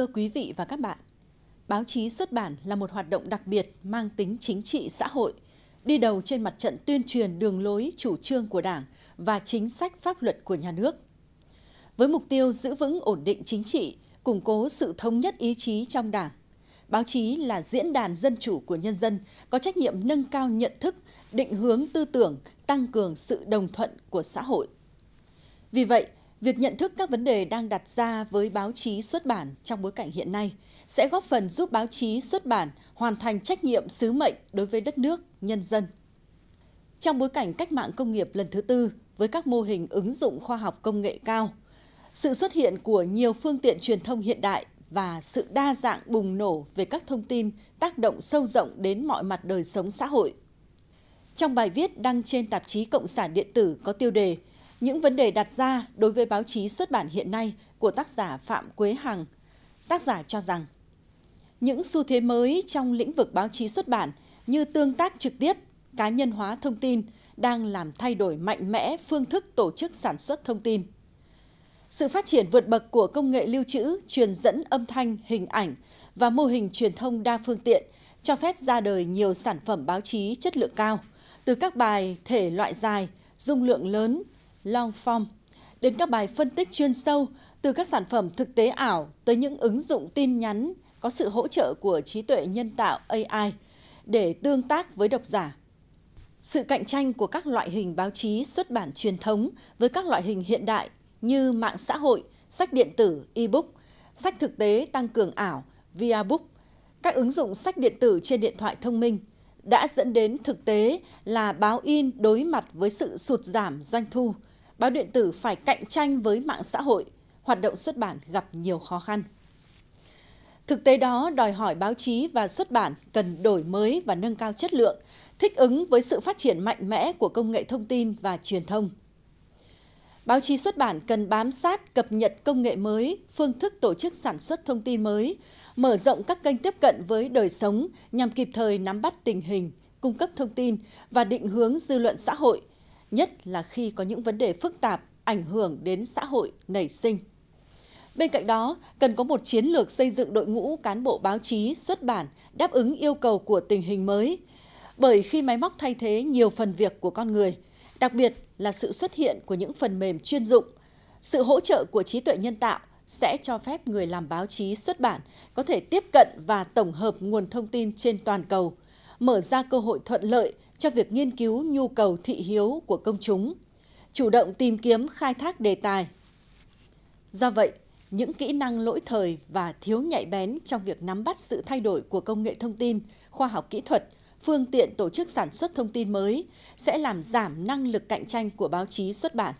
Thưa quý vị và các bạn, báo chí xuất bản là một hoạt động đặc biệt mang tính chính trị xã hội, đi đầu trên mặt trận tuyên truyền đường lối chủ trương của Đảng và chính sách pháp luật của nhà nước. Với mục tiêu giữ vững ổn định chính trị, củng cố sự thống nhất ý chí trong Đảng, báo chí là diễn đàn dân chủ của nhân dân, có trách nhiệm nâng cao nhận thức, định hướng tư tưởng, tăng cường sự đồng thuận của xã hội. Vì vậy, việc nhận thức các vấn đề đang đặt ra với báo chí xuất bản trong bối cảnh hiện nay sẽ góp phần giúp báo chí xuất bản hoàn thành trách nhiệm sứ mệnh đối với đất nước, nhân dân. Trong bối cảnh cách mạng công nghiệp lần thứ tư với các mô hình ứng dụng khoa học công nghệ cao, sự xuất hiện của nhiều phương tiện truyền thông hiện đại và sự đa dạng bùng nổ về các thông tin tác động sâu rộng đến mọi mặt đời sống xã hội. Trong bài viết đăng trên tạp chí Cộng sản điện tử có tiêu đề những vấn đề đặt ra đối với báo chí xuất bản hiện nay của tác giả Phạm Quế Hằng. Tác giả cho rằng, những xu thế mới trong lĩnh vực báo chí xuất bản như tương tác trực tiếp, cá nhân hóa thông tin đang làm thay đổi mạnh mẽ phương thức tổ chức sản xuất thông tin. Sự phát triển vượt bậc của công nghệ lưu trữ, truyền dẫn âm thanh, hình ảnh và mô hình truyền thông đa phương tiện cho phép ra đời nhiều sản phẩm báo chí chất lượng cao, từ các bài thể loại dài, dung lượng lớn long form, đến các bài phân tích chuyên sâu, từ các sản phẩm thực tế ảo tới những ứng dụng tin nhắn có sự hỗ trợ của trí tuệ nhân tạo AI để tương tác với độc giả. Sự cạnh tranh của các loại hình báo chí xuất bản truyền thống với các loại hình hiện đại như mạng xã hội, sách điện tử, e-book, sách thực tế tăng cường ảo, book, các ứng dụng sách điện tử trên điện thoại thông minh đã dẫn đến thực tế là báo in đối mặt với sự sụt giảm doanh thu – báo điện tử phải cạnh tranh với mạng xã hội, hoạt động xuất bản gặp nhiều khó khăn. Thực tế đó đòi hỏi báo chí và xuất bản cần đổi mới và nâng cao chất lượng, thích ứng với sự phát triển mạnh mẽ của công nghệ thông tin và truyền thông. Báo chí xuất bản cần bám sát, cập nhật công nghệ mới, phương thức tổ chức sản xuất thông tin mới, mở rộng các kênh tiếp cận với đời sống nhằm kịp thời nắm bắt tình hình, cung cấp thông tin và định hướng dư luận xã hội, nhất là khi có những vấn đề phức tạp ảnh hưởng đến xã hội nảy sinh. Bên cạnh đó, cần có một chiến lược xây dựng đội ngũ cán bộ báo chí, xuất bản đáp ứng yêu cầu của tình hình mới. Bởi khi máy móc thay thế nhiều phần việc của con người, đặc biệt là sự xuất hiện của những phần mềm chuyên dụng, sự hỗ trợ của trí tuệ nhân tạo sẽ cho phép người làm báo chí xuất bản có thể tiếp cận và tổng hợp nguồn thông tin trên toàn cầu, mở ra cơ hội thuận lợi cho việc nghiên cứu nhu cầu thị hiếu của công chúng, chủ động tìm kiếm khai thác đề tài. Do vậy, những kỹ năng lỗi thời và thiếu nhạy bén trong việc nắm bắt sự thay đổi của công nghệ thông tin, khoa học kỹ thuật, phương tiện tổ chức sản xuất thông tin mới sẽ làm giảm năng lực cạnh tranh của báo chí xuất bản.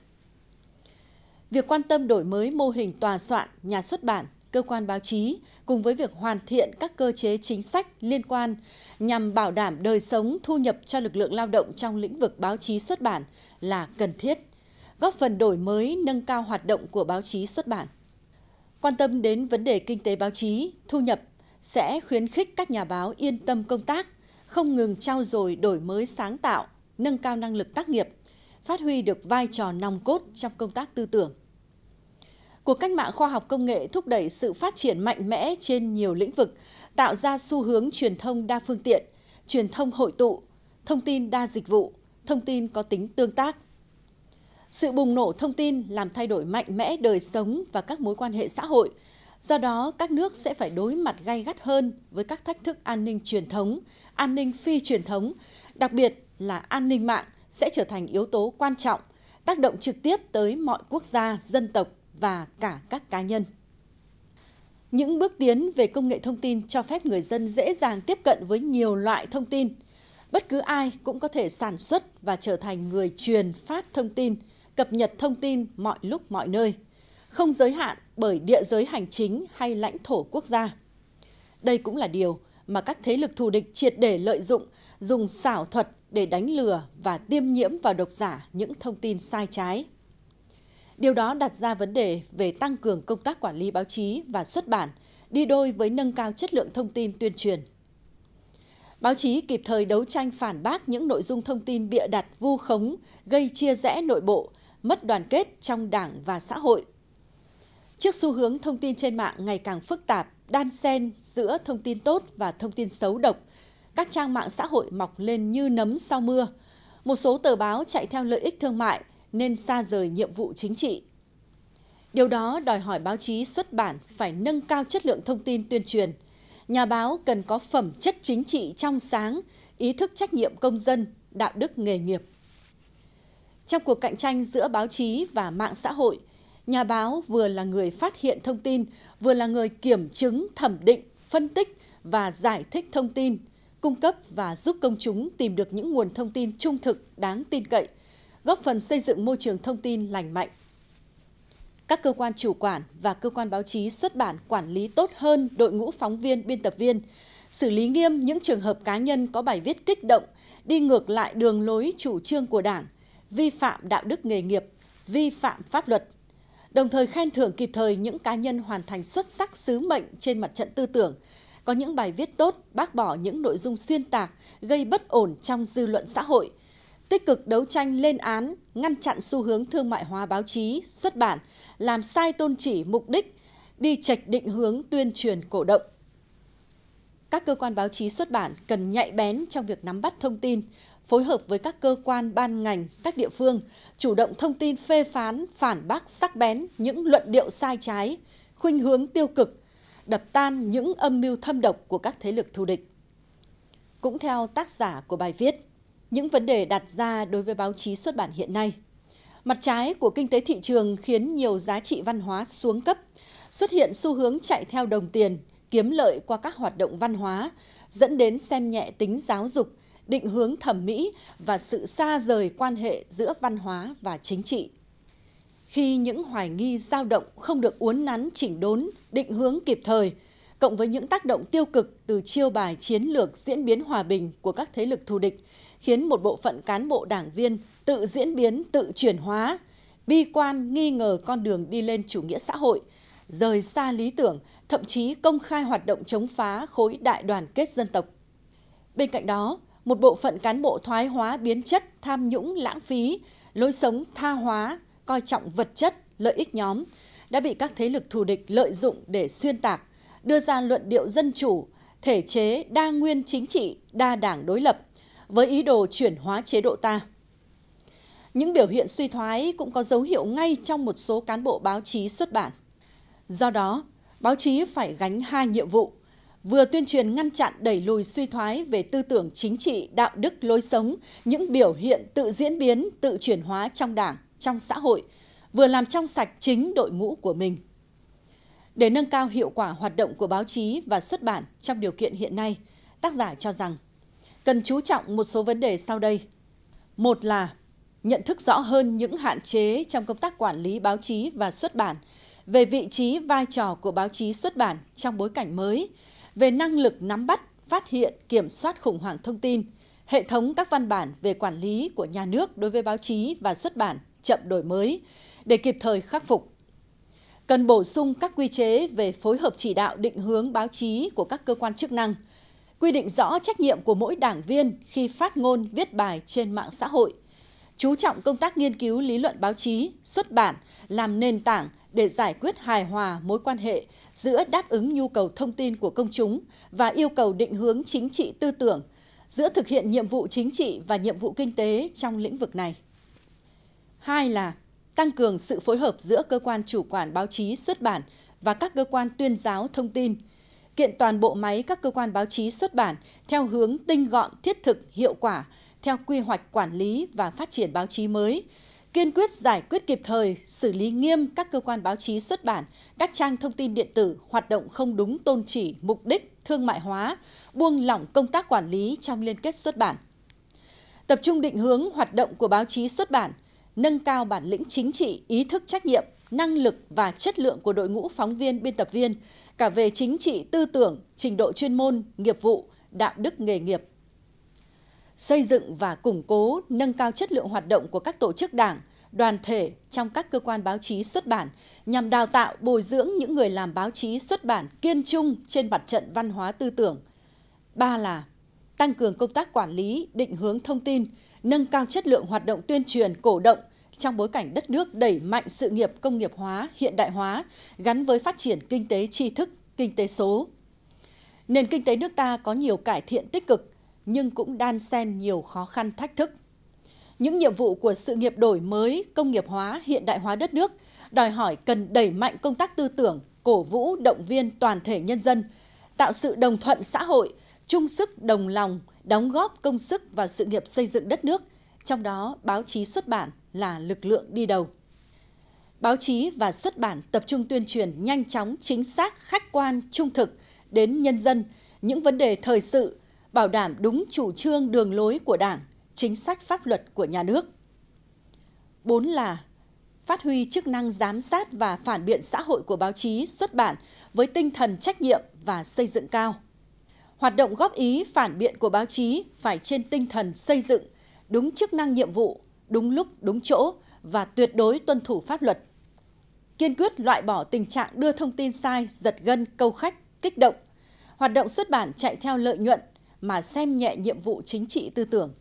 Việc quan tâm đổi mới mô hình tòa soạn, nhà xuất bản cơ quan báo chí cùng với việc hoàn thiện các cơ chế chính sách liên quan nhằm bảo đảm đời sống thu nhập cho lực lượng lao động trong lĩnh vực báo chí xuất bản là cần thiết, góp phần đổi mới nâng cao hoạt động của báo chí xuất bản. Quan tâm đến vấn đề kinh tế báo chí, thu nhập sẽ khuyến khích các nhà báo yên tâm công tác, không ngừng trao dồi đổi mới sáng tạo, nâng cao năng lực tác nghiệp, phát huy được vai trò nòng cốt trong công tác tư tưởng cuộc cách mạng khoa học công nghệ thúc đẩy sự phát triển mạnh mẽ trên nhiều lĩnh vực tạo ra xu hướng truyền thông đa phương tiện truyền thông hội tụ thông tin đa dịch vụ thông tin có tính tương tác sự bùng nổ thông tin làm thay đổi mạnh mẽ đời sống và các mối quan hệ xã hội do đó các nước sẽ phải đối mặt gay gắt hơn với các thách thức an ninh truyền thống an ninh phi truyền thống đặc biệt là an ninh mạng sẽ trở thành yếu tố quan trọng tác động trực tiếp tới mọi quốc gia dân tộc và cả các cá nhân. Những bước tiến về công nghệ thông tin cho phép người dân dễ dàng tiếp cận với nhiều loại thông tin. Bất cứ ai cũng có thể sản xuất và trở thành người truyền phát thông tin, cập nhật thông tin mọi lúc mọi nơi, không giới hạn bởi địa giới hành chính hay lãnh thổ quốc gia. Đây cũng là điều mà các thế lực thù địch triệt để lợi dụng, dùng xảo thuật để đánh lừa và tiêm nhiễm vào độc giả những thông tin sai trái. Điều đó đặt ra vấn đề về tăng cường công tác quản lý báo chí và xuất bản, đi đôi với nâng cao chất lượng thông tin tuyên truyền. Báo chí kịp thời đấu tranh phản bác những nội dung thông tin bịa đặt vu khống, gây chia rẽ nội bộ, mất đoàn kết trong đảng và xã hội. Trước xu hướng thông tin trên mạng ngày càng phức tạp, đan xen giữa thông tin tốt và thông tin xấu độc, các trang mạng xã hội mọc lên như nấm sau mưa. Một số tờ báo chạy theo lợi ích thương mại, nên xa rời nhiệm vụ chính trị điều đó đòi hỏi báo chí xuất bản phải nâng cao chất lượng thông tin tuyên truyền nhà báo cần có phẩm chất chính trị trong sáng ý thức trách nhiệm công dân đạo đức nghề nghiệp trong cuộc cạnh tranh giữa báo chí và mạng xã hội nhà báo vừa là người phát hiện thông tin vừa là người kiểm chứng thẩm định phân tích và giải thích thông tin cung cấp và giúp công chúng tìm được những nguồn thông tin trung thực đáng tin cậy góp phần xây dựng môi trường thông tin lành mạnh. Các cơ quan chủ quản và cơ quan báo chí xuất bản quản lý tốt hơn đội ngũ phóng viên, biên tập viên, xử lý nghiêm những trường hợp cá nhân có bài viết kích động, đi ngược lại đường lối chủ trương của Đảng, vi phạm đạo đức nghề nghiệp, vi phạm pháp luật. Đồng thời khen thưởng kịp thời những cá nhân hoàn thành xuất sắc sứ mệnh trên mặt trận tư tưởng, có những bài viết tốt, bác bỏ những nội dung xuyên tạc, gây bất ổn trong dư luận xã hội – tích cực đấu tranh lên án, ngăn chặn xu hướng thương mại hóa báo chí, xuất bản, làm sai tôn chỉ mục đích, đi trạch định hướng tuyên truyền cổ động. Các cơ quan báo chí xuất bản cần nhạy bén trong việc nắm bắt thông tin, phối hợp với các cơ quan ban ngành, các địa phương, chủ động thông tin phê phán, phản bác sắc bén những luận điệu sai trái, khuynh hướng tiêu cực, đập tan những âm mưu thâm độc của các thế lực thù địch. Cũng theo tác giả của bài viết, những vấn đề đặt ra đối với báo chí xuất bản hiện nay. Mặt trái của kinh tế thị trường khiến nhiều giá trị văn hóa xuống cấp, xuất hiện xu hướng chạy theo đồng tiền, kiếm lợi qua các hoạt động văn hóa, dẫn đến xem nhẹ tính giáo dục, định hướng thẩm mỹ và sự xa rời quan hệ giữa văn hóa và chính trị. Khi những hoài nghi dao động không được uốn nắn chỉnh đốn, định hướng kịp thời, cộng với những tác động tiêu cực từ chiêu bài chiến lược diễn biến hòa bình của các thế lực thù địch, khiến một bộ phận cán bộ đảng viên tự diễn biến, tự chuyển hóa, bi quan nghi ngờ con đường đi lên chủ nghĩa xã hội, rời xa lý tưởng, thậm chí công khai hoạt động chống phá khối đại đoàn kết dân tộc. Bên cạnh đó, một bộ phận cán bộ thoái hóa biến chất, tham nhũng lãng phí, lối sống tha hóa, coi trọng vật chất, lợi ích nhóm, đã bị các thế lực thù địch lợi dụng để xuyên tạc, đưa ra luận điệu dân chủ, thể chế đa nguyên chính trị, đa đảng đối lập, với ý đồ chuyển hóa chế độ ta. Những biểu hiện suy thoái cũng có dấu hiệu ngay trong một số cán bộ báo chí xuất bản. Do đó, báo chí phải gánh hai nhiệm vụ, vừa tuyên truyền ngăn chặn đẩy lùi suy thoái về tư tưởng chính trị, đạo đức, lối sống, những biểu hiện tự diễn biến, tự chuyển hóa trong đảng, trong xã hội, vừa làm trong sạch chính đội ngũ của mình. Để nâng cao hiệu quả hoạt động của báo chí và xuất bản trong điều kiện hiện nay, tác giả cho rằng cần chú trọng một số vấn đề sau đây. Một là nhận thức rõ hơn những hạn chế trong công tác quản lý báo chí và xuất bản, về vị trí vai trò của báo chí xuất bản trong bối cảnh mới, về năng lực nắm bắt, phát hiện, kiểm soát khủng hoảng thông tin, hệ thống các văn bản về quản lý của nhà nước đối với báo chí và xuất bản chậm đổi mới để kịp thời khắc phục. Cần bổ sung các quy chế về phối hợp chỉ đạo định hướng báo chí của các cơ quan chức năng – quy định rõ trách nhiệm của mỗi đảng viên khi phát ngôn viết bài trên mạng xã hội chú trọng công tác nghiên cứu lý luận báo chí xuất bản làm nền tảng để giải quyết hài hòa mối quan hệ giữa đáp ứng nhu cầu thông tin của công chúng và yêu cầu định hướng chính trị tư tưởng giữa thực hiện nhiệm vụ chính trị và nhiệm vụ kinh tế trong lĩnh vực này hai là tăng cường sự phối hợp giữa cơ quan chủ quản báo chí xuất bản và các cơ quan tuyên giáo thông tin kiện toàn bộ máy các cơ quan báo chí xuất bản theo hướng tinh gọn thiết thực hiệu quả theo quy hoạch quản lý và phát triển báo chí mới kiên quyết giải quyết kịp thời xử lý nghiêm các cơ quan báo chí xuất bản các trang thông tin điện tử hoạt động không đúng tôn chỉ mục đích thương mại hóa buông lỏng công tác quản lý trong liên kết xuất bản tập trung định hướng hoạt động của báo chí xuất bản nâng cao bản lĩnh chính trị ý thức trách nhiệm năng lực và chất lượng của đội ngũ phóng viên biên tập viên cả về chính trị tư tưởng trình độ chuyên môn nghiệp vụ đạo đức nghề nghiệp xây dựng và củng cố nâng cao chất lượng hoạt động của các tổ chức đảng đoàn thể trong các cơ quan báo chí xuất bản nhằm đào tạo bồi dưỡng những người làm báo chí xuất bản kiên trung trên mặt trận văn hóa tư tưởng ba là tăng cường công tác quản lý định hướng thông tin nâng cao chất lượng hoạt động tuyên truyền cổ động trong bối cảnh đất nước đẩy mạnh sự nghiệp công nghiệp hóa, hiện đại hóa gắn với phát triển kinh tế tri thức, kinh tế số. Nền kinh tế nước ta có nhiều cải thiện tích cực nhưng cũng đan xen nhiều khó khăn thách thức. Những nhiệm vụ của sự nghiệp đổi mới, công nghiệp hóa, hiện đại hóa đất nước đòi hỏi cần đẩy mạnh công tác tư tưởng, cổ vũ động viên toàn thể nhân dân, tạo sự đồng thuận xã hội, chung sức đồng lòng, đóng góp công sức vào sự nghiệp xây dựng đất nước, trong đó báo chí xuất bản là lực lượng đi đầu báo chí và xuất bản tập trung tuyên truyền nhanh chóng chính xác khách quan trung thực đến nhân dân những vấn đề thời sự bảo đảm đúng chủ trương đường lối của đảng chính sách pháp luật của nhà nước bốn là phát huy chức năng giám sát và phản biện xã hội của báo chí xuất bản với tinh thần trách nhiệm và xây dựng cao hoạt động góp ý phản biện của báo chí phải trên tinh thần xây dựng đúng chức năng nhiệm vụ đúng lúc đúng chỗ và tuyệt đối tuân thủ pháp luật kiên quyết loại bỏ tình trạng đưa thông tin sai giật gân câu khách kích động hoạt động xuất bản chạy theo lợi nhuận mà xem nhẹ nhiệm vụ chính trị tư tưởng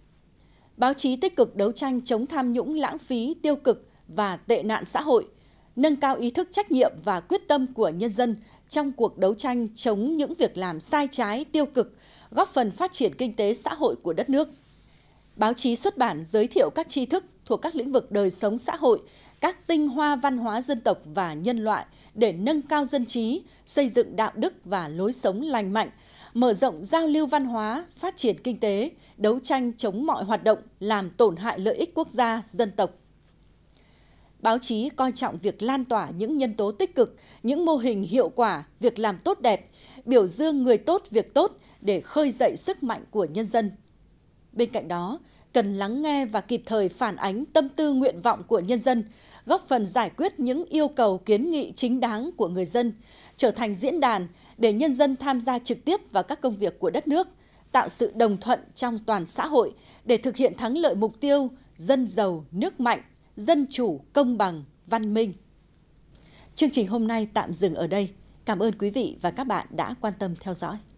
báo chí tích cực đấu tranh chống tham nhũng lãng phí tiêu cực và tệ nạn xã hội nâng cao ý thức trách nhiệm và quyết tâm của nhân dân trong cuộc đấu tranh chống những việc làm sai trái tiêu cực góp phần phát triển kinh tế xã hội của đất nước báo chí xuất bản giới thiệu các tri thức thuộc các lĩnh vực đời sống xã hội, các tinh hoa văn hóa dân tộc và nhân loại để nâng cao dân trí, xây dựng đạo đức và lối sống lành mạnh, mở rộng giao lưu văn hóa, phát triển kinh tế, đấu tranh chống mọi hoạt động làm tổn hại lợi ích quốc gia, dân tộc. Báo chí coi trọng việc lan tỏa những nhân tố tích cực, những mô hình hiệu quả, việc làm tốt đẹp, biểu dương người tốt việc tốt để khơi dậy sức mạnh của nhân dân bên cạnh đó cần lắng nghe và kịp thời phản ánh tâm tư nguyện vọng của nhân dân góp phần giải quyết những yêu cầu kiến nghị chính đáng của người dân trở thành diễn đàn để nhân dân tham gia trực tiếp vào các công việc của đất nước tạo sự đồng thuận trong toàn xã hội để thực hiện thắng lợi mục tiêu dân giàu nước mạnh dân chủ công bằng văn minh chương trình hôm nay tạm dừng ở đây cảm ơn quý vị và các bạn đã quan tâm theo dõi